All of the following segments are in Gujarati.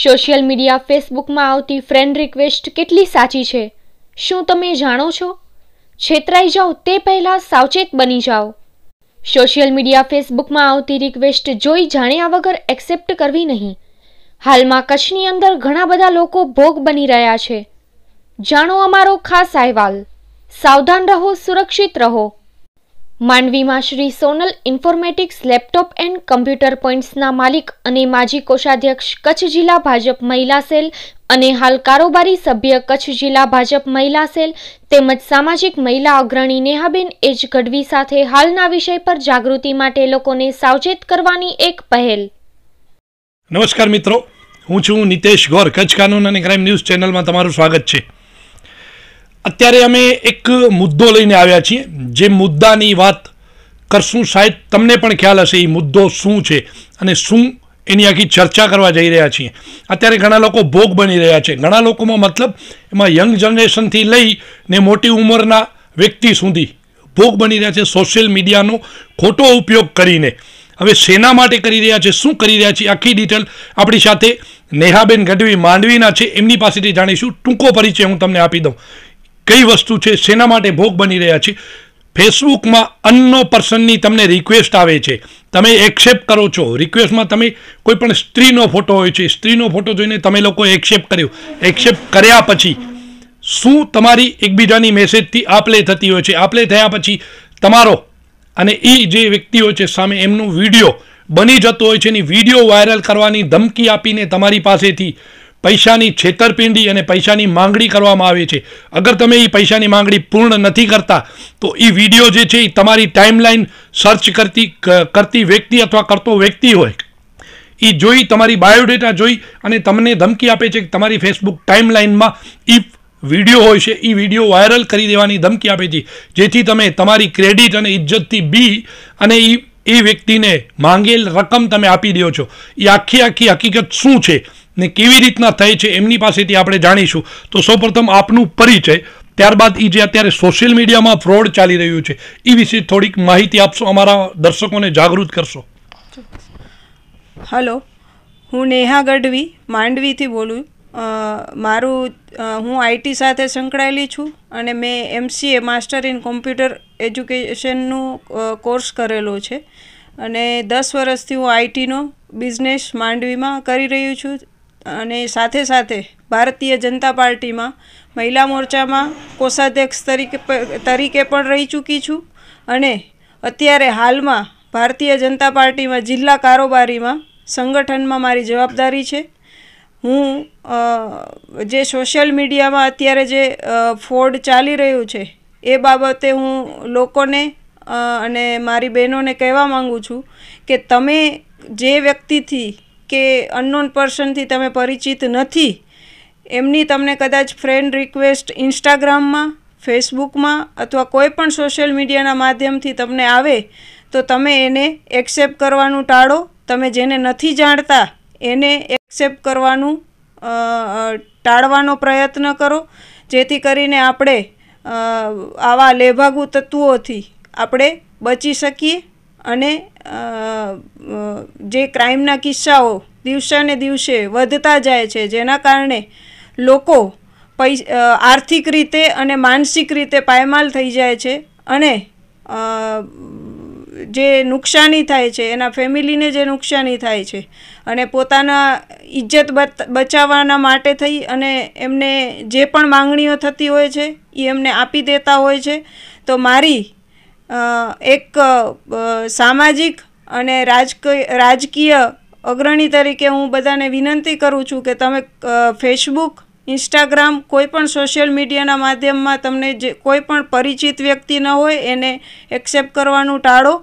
સોશિયલ મીડિયા ફેસબુકમાં આવતી ફ્રેન્ડ રિક્વેસ્ટ કેટલી સાચી છે શું તમે જાણો છો છેતરાઈ જાઓ તે પહેલાં સાવચેત બની જાઓ સોશિયલ મીડિયા ફેસબુકમાં આવતી રિક્વેસ્ટ જોઈ જાણ્યા વગર એક્સેપ્ટ કરવી નહીં હાલમાં કચ્છની અંદર ઘણા બધા લોકો ભોગ બની રહ્યા છે જાણો અમારો ખાસ અહેવાલ સાવધાન રહો સુરક્ષિત રહો માંડવીમાં Shri Sonal informatics laptop and computer પોઈન્ટ્સના માલિક અને માજી કોષાધ્યક્ષ કચ્છ જિલ્લા ભાજપ મહિલા સેલ અને હાલ કારોબારી સભ્ય કચ્છ જિલ્લા ભાજપ મહિલા સેલ તેમજ સામાજિક મહિલા અગ્રણી નેહાબેન એજ ગઢવી સાથે હાલના વિષય પર જાગૃતિ માટે લોકોને સાવચેત કરવાની એક પહેલ નમસ્કાર મિત્રો હું છું નિતેશ ગોર કચ્છ કાનૂન અને ક્રાઇમ ન્યૂઝ ચેનલમાં તમારું સ્વાગત છે અત્યારે અમે એક મુદ્દો લઈને આવ્યા છીએ જે મુદ્દાની વાત કરશું સાહેબ તમને પણ ખ્યાલ હશે એ મુદ્દો શું છે અને શું એની આખી ચર્ચા કરવા જઈ રહ્યા છીએ અત્યારે ઘણા લોકો ભોગ બની રહ્યા છે ઘણા લોકોમાં મતલબ એમાં યંગ જનરેશનથી લઈ ને મોટી ઉંમરના વ્યક્તિ સુધી ભોગ બની રહ્યા છે સોશિયલ મીડિયાનો ખોટો ઉપયોગ કરીને હવે શેના માટે કરી રહ્યા છે શું કરી રહ્યા છે આખી ડિટેલ આપણી સાથે નેહાબેન ગઢવી માંડવીના છે એમની પાસેથી જાણીશું ટૂંકો પરિચય હું તમને આપી દઉં કઈ વસ્તુ છે શેના માટે ભોગ બની રહ્યા છે ફેસબુકમાં અન્નો પર્સનની તમને રિક્વેસ્ટ આવે છે તમે એક્સેપ્ટ કરો છો રિક્વેસ્ટમાં તમે કોઈ પણ સ્ત્રીનો ફોટો હોય છે સ્ત્રીનો ફોટો જોઈને તમે લોકો એક્સેપ્ટ કર્યો એક્સેપ્ટ કર્યા પછી શું તમારી એકબીજાની મેસેજથી આપલે થતી હોય છે આપલે થયા પછી તમારો અને એ જે વ્યક્તિ હોય છે સામે એમનું વિડીયો બની જતો હોય છે એની વિડીયો વાયરલ કરવાની ધમકી આપીને તમારી પાસેથી પૈસાની છેતરપિંડી અને પૈસાની માંગણી કરવામાં આવે છે અગર તમે એ પૈસાની માંગણી પૂર્ણ નથી કરતા તો એ વિડીયો જે છે એ તમારી ટાઈમલાઈન સર્ચ કરતી કરતી વ્યક્તિ અથવા કરતો વ્યક્તિ હોય એ જોઈ તમારી બાયોડેટા જોઈ અને તમને ધમકી આપે છે કે તમારી ફેસબુક ટાઈમલાઈનમાં એ વિડીયો હોય છે એ વિડીયો વાયરલ કરી દેવાની ધમકી આપે છે જેથી તમે તમારી ક્રેડિટ અને ઇજ્જતથી બી અને એ એ વ્યક્તિને માંગેલ રકમ તમે આપી દો છો એ આખી આખી હકીકત શું છે ને કેવી રીતના થઈ છે એમની પાસેથી આપણે જાણીશું તો સૌપ્રથમ આપનું પરિચય ત્યારબાદ એ જે અત્યારે સોશિયલ મીડિયામાં ફ્રોડ ચાલી રહ્યું છે એ વિશે થોડીક માહિતી આપશો અમારા દર્શકોને જાગૃત કરશો હલો હું નેહા ગઢવી માંડવીથી બોલું મારું હું આઈટી સાથે સંકળાયેલી છું અને મેં એમસીએ માસ્ટર ઇન કોમ્પ્યુટર એજ્યુકેશનનું કોર્સ કરેલો છે અને દસ વર્ષથી હું આઈટીનો બિઝનેસ માંડવીમાં કરી રહ્યું છું અને સાથે સાથે ભારતીય જનતા પાર્ટીમાં મહિલા મોરચામાં કોષાધ્યક્ષ તરીકે તરીકે પણ રહી ચૂકી છું અને અત્યારે હાલમાં ભારતીય જનતા પાર્ટીમાં જિલ્લા કારોબારીમાં સંગઠનમાં મારી જવાબદારી છે હું જે સોશિયલ મીડિયામાં અત્યારે જે ફોડ ચાલી રહ્યું છે એ બાબતે હું લોકોને અને મારી બહેનોને કહેવા માગું છું કે તમે જે વ્યક્તિથી કે અનનોન પર્સનથી તમે પરિચિત નથી એમની તમને કદાચ ફ્રેન્ડ રિક્વેસ્ટ ઇન્સ્ટાગ્રામમાં ફેસબુકમાં અથવા કોઈ પણ સોશિયલ મીડિયાના માધ્યમથી તમને આવે તો તમે એને એક્સેપ્ટ કરવાનું ટાળો તમે જેને નથી જાણતા એને એક્સેપ્ટ કરવાનું ટાળવાનો પ્રયત્ન કરો જેથી કરીને આપણે આવા લેભાગુ તત્વોથી આપણે બચી શકીએ અને જે ક્રાઇમના કિસ્સાઓ દિવસે ને દિવસે વધતા જાય છે જેના કારણે લોકો પૈ આર્થિક રીતે અને માનસિક રીતે પાયમાલ થઈ જાય છે અને જે નુકસાની થાય છે એના ફેમિલીને જે નુકસાની થાય છે અને પોતાના ઇજ્જત બચાવવાના માટે થઈ અને એમને જે પણ માંગણીઓ થતી હોય છે એ એમને આપી દેતા હોય છે તો મારી એક સામાજિક અને રાજકીય અગ્રણી તરીકે હું બધાને વિનંતી કરું છું કે તમે ફેસબુક ઇન્સ્ટાગ્રામ કોઈપણ સોશિયલ મીડિયાના માધ્યમમાં તમને જે કોઈ પણ પરિચિત વ્યક્તિ ન હોય એને એક્સેપ્ટ કરવાનું ટાળો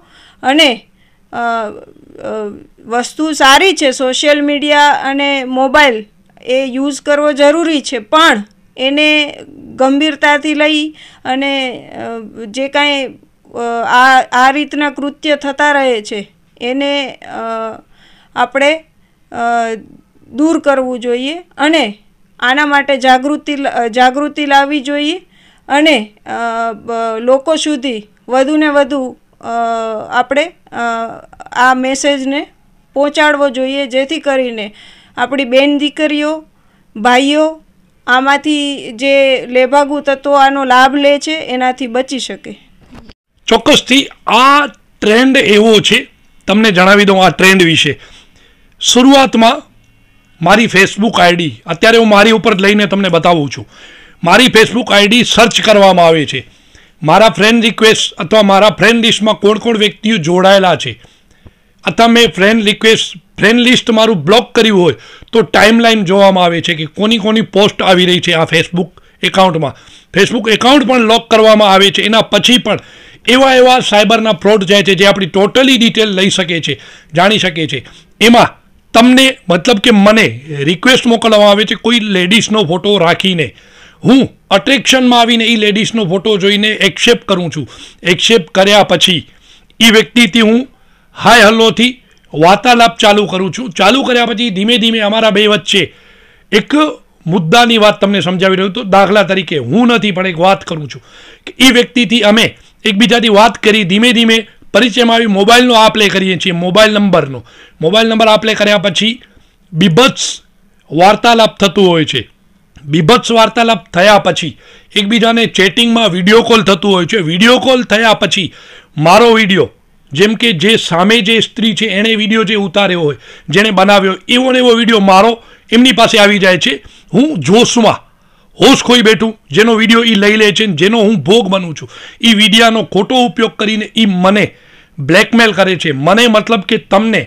અને વસ્તુ સારી છે સોશિયલ મીડિયા અને મોબાઈલ એ યુઝ કરવો જરૂરી છે પણ એને ગંભીરતાથી લઈ અને જે કાંઈ આ આ રીતના કૃત્ય થતા રહે છે એને આપણે દૂર કરવું જોઈએ અને આના માટે જાગૃતિ જાગૃતિ લાવવી જોઈએ અને લોકો સુધી વધુને વધુ આપણે આ મેસેજને પહોંચાડવો જોઈએ જેથી કરીને આપણી બેન દીકરીઓ ભાઈઓ આમાંથી જે લેભાગુ તત્વો આનો લાભ લે છે એનાથી બચી શકે ચોક્કસથી આ ટ્રેન્ડ એવો છે તમને જણાવી દઉં આ ટ્રેન્ડ વિશે શરૂઆતમાં મારી ફેસબુક આઈડી અત્યારે હું મારી ઉપર લઈને તમને બતાવું છું મારી ફેસબુક આઈડી સર્ચ કરવામાં આવે છે મારા ફ્રેન્ડ રિક્વેસ્ટ અથવા મારા ફ્રેન્ડ લિસ્ટમાં કોણ કોણ વ્યક્તિઓ જોડાયેલા છે અથવા મેં ફ્રેન્ડ રિક્વેસ્ટ ફ્રેન્ડ લિસ્ટ મારું બ્લોક કર્યું હોય તો ટાઈમલાઈન જોવામાં આવે છે કે કોની કોની પોસ્ટ આવી રહી છે આ ફેસબુક એકાઉન્ટમાં ફેસબુક એકાઉન્ટ પણ લોક કરવામાં આવે છે એના પછી પણ એવા એવા સાયબરના ફ્રોડ જાય છે જે આપણી ટોટલી ડિટેલ લઈ શકે છે જાણી શકે છે એમાં તમને મતલબ કે મને રિક્વેસ્ટ મોકલવામાં આવે છે કોઈ લેડીઝનો ફોટો રાખીને હું અટ્રેક્શનમાં આવીને એ લેડીઝનો ફોટો જોઈને એક્સેપ્ટ કરું છું એક્સેપ્ટ કર્યા પછી એ વ્યક્તિથી હું હાય હલ્લોથી વાર્તાલાપ ચાલુ કરું છું ચાલુ કર્યા પછી ધીમે ધીમે અમારા બે વચ્ચે એક મુદ્દાની વાત તમને સમજાવી રહ્યો હતો દાખલા તરીકે હું નથી પણ એક વાત કરું છું કે એ વ્યક્તિથી અમે એકબીજાથી વાત કરી ધીમે ધીમે પરિચયમાં આવી મોબાઈલનો આપ લે કરીએ છીએ મોબાઈલ નંબરનો મોબાઈલ નંબર આપ લે કર્યા પછી બીભત્સ વાર્તાલાપ થતું હોય છે બીભત્સ વાર્તાલાપ થયા પછી એકબીજાને ચેટિંગમાં વિડીયો કોલ થતું હોય છે વિડીયો કોલ થયા પછી મારો વિડીયો જેમ કે જે સામે જે સ્ત્રી છે એણે વિડીયો જે ઉતાર્યો હોય જેણે બનાવ્યો એવો ને એવો વિડીયો મારો એમની પાસે આવી જાય છે હું જોશમાં હોશ ખોઈ બેઠું જેનો વિડીયો એ લઈ લે છે જેનો હું ભોગ બનું છું એ વિડીયાનો ખોટો ઉપયોગ કરીને એ મને બ્લેકમેલ કરે છે મને મતલબ કે તમને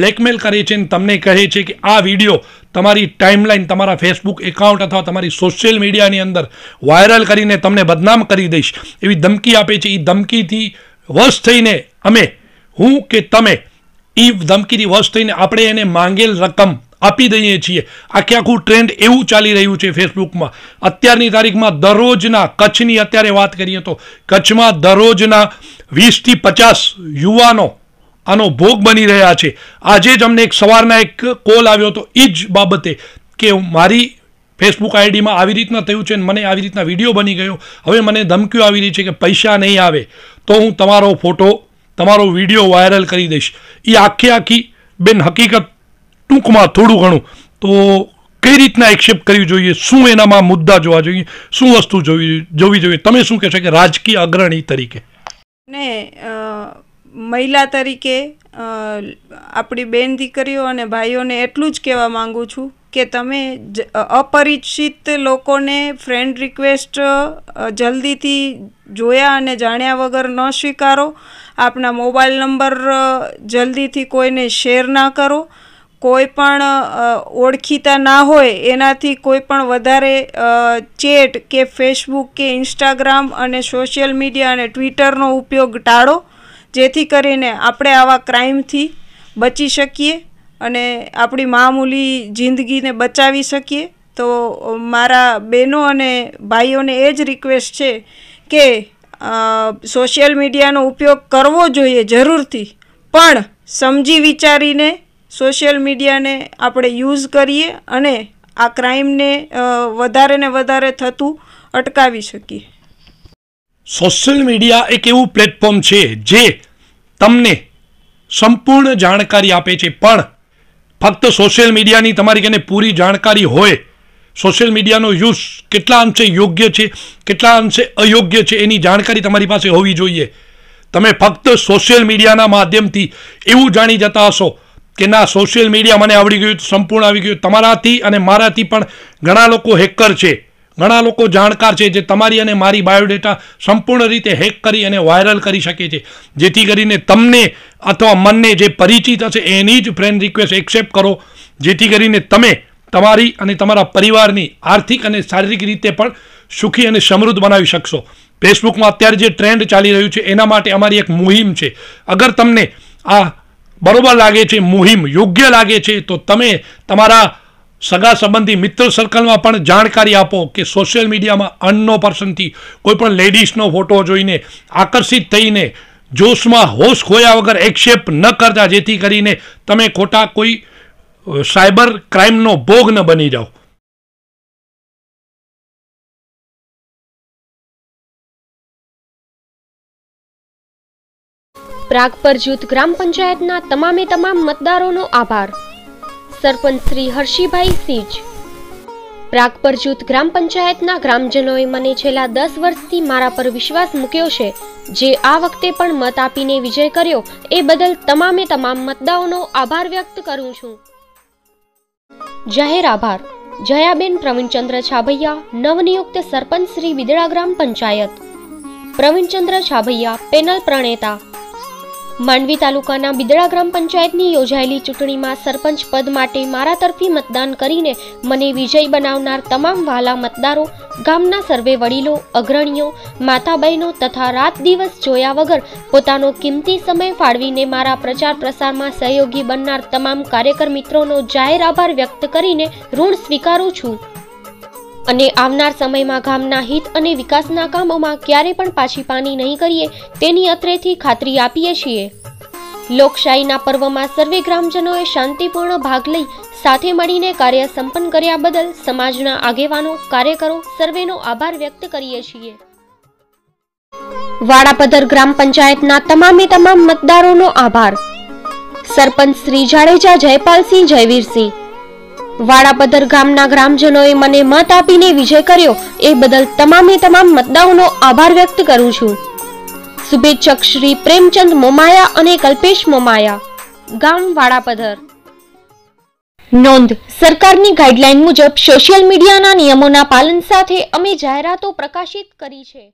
બ્લેકમેલ કરે છે ને તમને કહે છે કે આ વિડીયો તમારી ટાઈમલાઈન તમારા ફેસબુક એકાઉન્ટ અથવા તમારી સોશિયલ મીડિયાની અંદર વાયરલ કરીને તમને બદનામ કરી દઈશ એવી ધમકી આપે છે એ ધમકીથી વશ થઈને અમે હું કે તમે એ ધમકીથી વશ થઈને આપણે એને માંગેલ રકમ આપી દઈએ છીએ આખે આખું ટ્રેન્ડ એવું ચાલી રહ્યું છે ફેસબુકમાં અત્યારની તારીખમાં દરરોજના કચ્છની અત્યારે વાત કરીએ તો કચ્છમાં દરરોજના વીસથી પચાસ યુવાનો આનો ભોગ બની રહ્યા છે આજે જ અમને એક સવારના એક કોલ આવ્યો હતો એ જ બાબતે કે મારી ફેસબુક આઈડીમાં આવી રીતના થયું છે મને આવી રીતના વિડીયો બની ગયો હવે મને ધમકીઓ આવી રહી છે કે પૈસા નહીં આવે તો હું તમારો ફોટો તમારો વિડીયો વાયરલ કરી દઈશ એ આખી આખી બેન હકીકત ટૂંકમાં થોડું ઘણું તો કઈ રીતના એક્સેપ્ટ કરવી જોઈએ શું એનામાં મુદ્દા જોવા જોઈએ શું વસ્તુ જોવી જોવી જોઈએ તમે શું કહેશો કે રાજકીય અગ્રણી તરીકે ને મહિલા તરીકે આપણી બેન દીકરીઓ અને ભાઈઓને એટલું જ કહેવા માંગુ છું કે તમે જ અપરિચિત લોકોને ફ્રેન્ડ રિક્વેસ્ટ જલ્દીથી જોયા અને જાણ્યા વગર ન સ્વીકારો આપણા મોબાઈલ નંબર જલ્દીથી કોઈને શેર ના કરો કોઈ પણ ઓળખીતા ના હોય એનાથી કોઈ પણ વધારે ચેટ કે ફેસબુક કે ઇન્સ્ટાગ્રામ અને સોશિયલ મીડિયા અને ટ્વિટરનો ઉપયોગ ટાળો જેથી કરીને આપણે આવા ક્રાઇમથી બચી શકીએ અને આપણી મામૂલી જિંદગીને બચાવી શકીએ તો મારા બહેનો અને ભાઈઓને એ જ રિક્વેસ્ટ છે કે સોશિયલ મીડિયાનો ઉપયોગ કરવો જોઈએ જરૂરથી પણ સમજી વિચારીને સોશિયલ મીડિયાને આપણે યુઝ કરીએ અને આ ક્રાઇમને વધારે ને વધારે થતું અટકાવી શકીએ સોશિયલ મીડિયા એક એવું પ્લેટફોર્મ છે જે તમને સંપૂર્ણ જાણકારી આપે છે પણ ફક્ત સોશિયલ મીડિયાની તમારી કને પૂરી જાણકારી હોય સોશિયલ મીડિયાનો યુઝ કેટલા અંશે યોગ્ય છે કેટલા અંશે અયોગ્ય છે એની જાણકારી તમારી પાસે હોવી જોઈએ તમે ફક્ત સોશિયલ મીડિયાના માધ્યમથી એવું જાણી જતા હશો કે ના સોશિયલ મીડિયા મને આવડી ગયું સંપૂર્ણ આવી ગયું તમારાથી અને મારાથી પણ ઘણા લોકો હેકર છે ઘણા લોકો જાણકાર છે જે તમારી અને મારી બાયોડેટા સંપૂર્ણ રીતે હેક કરી અને વાયરલ કરી શકે છે જેથી કરીને તમને અથવા મનને જે પરિચિત હશે એની જ ફ્રેન્ડ રિક્વેસ્ટ એક્સેપ્ટ કરો જેથી કરીને તમે તમારી અને તમારા પરિવારની આર્થિક અને શારીરિક રીતે પણ સુખી અને સમૃદ્ધ બનાવી શકશો ફેસબુકમાં અત્યારે જે ટ્રેન્ડ ચાલી રહ્યું છે એના માટે અમારી એક મુહિમ છે અગર તમને આ બરોબર લાગે છે મુહિમ યોગ્ય લાગે છે તો તમે તમારા સગા સંબંધી મિત્ર સર્કલમાં પણ જાણકારી આપો કે સોશિયલ મીડિયામાં અનનો પર્સનથી કોઈપણ લેડીઝનો ફોટો જોઈને આકર્ષિત થઈને જોશમાં હોશ ખોયા વગર એક્સેપ્ટ ન કરતા જેથી કરીને તમે ખોટા કોઈ સાયબર ક્રાઇમનો ભોગ ન બની જાઓ પ્રાગપર જૂથ ગ્રામ પંચાયતના તમામે તમામ મતદારોનો આભાર સરપંચ શ્રી હર્ષીભાઈ સીજ પ્રાગપર જૂથ ગ્રામ પંચાયતના ગ્રામજનોએ મને છેલ્લા દસ વર્ષથી મારા પર વિશ્વાસ મૂક્યો છે જે આ વખતે પણ મત આપીને વિજય કર્યો એ બદલ તમામે તમામ મતદારોનો આભાર વ્યક્ત કરું છું જાહેર આભાર જયાબેન પ્રવીણચંદ્ર છાભૈયા નવનિયુક્ત સરપંચ શ્રી વિદળા ગ્રામ પંચાયત પ્રવીણચંદ્ર છાભૈયા પેનલ પ્રણેતા માંડવી તાલુકાના બિદડા ગ્રામ પંચાયતની યોજાયેલી ચૂંટણીમાં સરપંચ પદ માટે મારા તરફી મતદાન કરીને મને વિજય બનાવનાર તમામ વાલા મતદારો ગામના સર્વે વડીલો અગ્રણીઓ માતા બહેનો તથા રાત દિવસ જોયા વગર પોતાનો કિંમતી સમય ફાળવીને મારા પ્રચાર પ્રસારમાં સહયોગી બનનાર તમામ કાર્યકર મિત્રોનો જાહેર આભાર વ્યક્ત કરીને ઋણ સ્વીકારું છું અને આવનાર સમયમાં ગામના હિત અને વિકાસના કામોમાં ક્યારે પણ પાછી પાની નહીં કરીએ તેની અત્રેથી ખાતરી આપીએ છીએ લોકશાહીના પર્વમાં સર્વે ગ્રામજનોએ શાંતિપૂર્ણ ભાગ લઈ સાથે મળીને કાર્ય સંપન્ન કર્યા બદલ સમાજના આગેવાનો કાર્યકરો સર્વેનો આભાર વ્યક્ત કરીએ છીએ વાડાપદર ગ્રામ પંચાયતના તમામે તમામ મતદારોનો આભાર સરપંચ શ્રી જાડેજા જયપાલસિંહ જયવીરસિંહ વાડાપદર ગામના ગ્રામજનોએ મને મત આપીને વિજય કર્યો એ બદલ તમામે તમામ મતદારોનો આભાર વ્યક્ત કરું છું શુભેચ્છક શ્રી પ્રેમચંદ મોમાયા અને કલ્પેશ મોમાયા ગામ વાડાપદર નોંધ સરકારની ગાઈડલાઈન મુજબ સોશિયલ મીડિયાના નિયમોના પાલન સાથે અમે જાહેરાતો પ્રકાશિત કરી છે